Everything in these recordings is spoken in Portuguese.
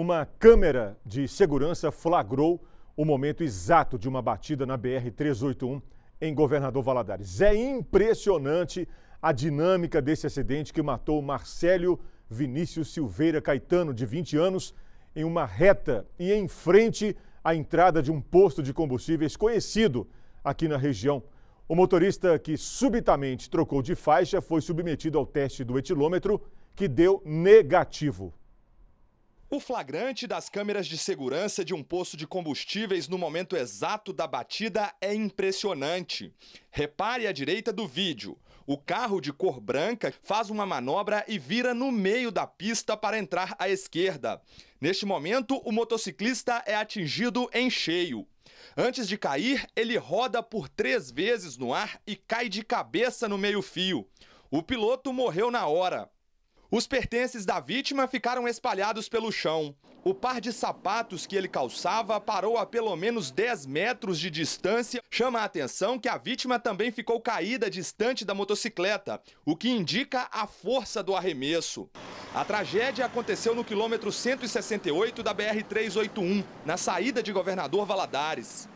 Uma câmera de segurança flagrou o momento exato de uma batida na BR-381 em Governador Valadares. É impressionante a dinâmica desse acidente que matou Marcelo Vinícius Silveira Caetano, de 20 anos, em uma reta e em frente à entrada de um posto de combustíveis conhecido aqui na região. O motorista que subitamente trocou de faixa foi submetido ao teste do etilômetro, que deu negativo. O flagrante das câmeras de segurança de um posto de combustíveis no momento exato da batida é impressionante. Repare à direita do vídeo. O carro de cor branca faz uma manobra e vira no meio da pista para entrar à esquerda. Neste momento, o motociclista é atingido em cheio. Antes de cair, ele roda por três vezes no ar e cai de cabeça no meio-fio. O piloto morreu na hora. Os pertences da vítima ficaram espalhados pelo chão. O par de sapatos que ele calçava parou a pelo menos 10 metros de distância. Chama a atenção que a vítima também ficou caída distante da motocicleta, o que indica a força do arremesso. A tragédia aconteceu no quilômetro 168 da BR-381, na saída de Governador Valadares.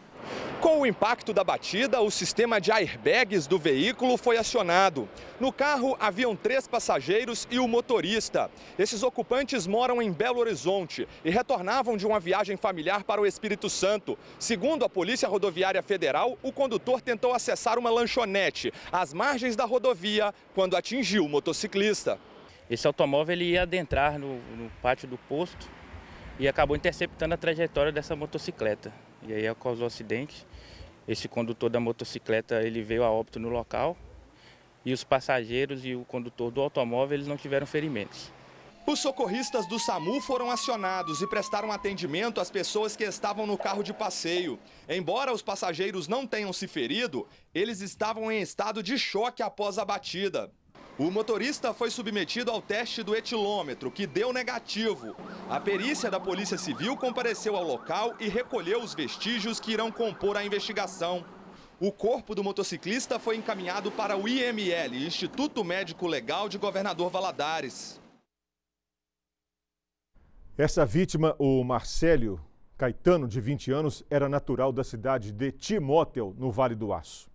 Com o impacto da batida, o sistema de airbags do veículo foi acionado. No carro haviam três passageiros e o motorista. Esses ocupantes moram em Belo Horizonte e retornavam de uma viagem familiar para o Espírito Santo. Segundo a Polícia Rodoviária Federal, o condutor tentou acessar uma lanchonete às margens da rodovia quando atingiu o motociclista. Esse automóvel ele ia adentrar no, no pátio do posto e acabou interceptando a trajetória dessa motocicleta e aí causou acidente. Esse condutor da motocicleta ele veio a óbito no local e os passageiros e o condutor do automóvel eles não tiveram ferimentos. Os socorristas do SAMU foram acionados e prestaram atendimento às pessoas que estavam no carro de passeio. Embora os passageiros não tenham se ferido, eles estavam em estado de choque após a batida. O motorista foi submetido ao teste do etilômetro, que deu negativo. A perícia da Polícia Civil compareceu ao local e recolheu os vestígios que irão compor a investigação. O corpo do motociclista foi encaminhado para o IML, Instituto Médico Legal de Governador Valadares. Essa vítima, o Marcelo Caetano, de 20 anos, era natural da cidade de Timóteo, no Vale do Aço.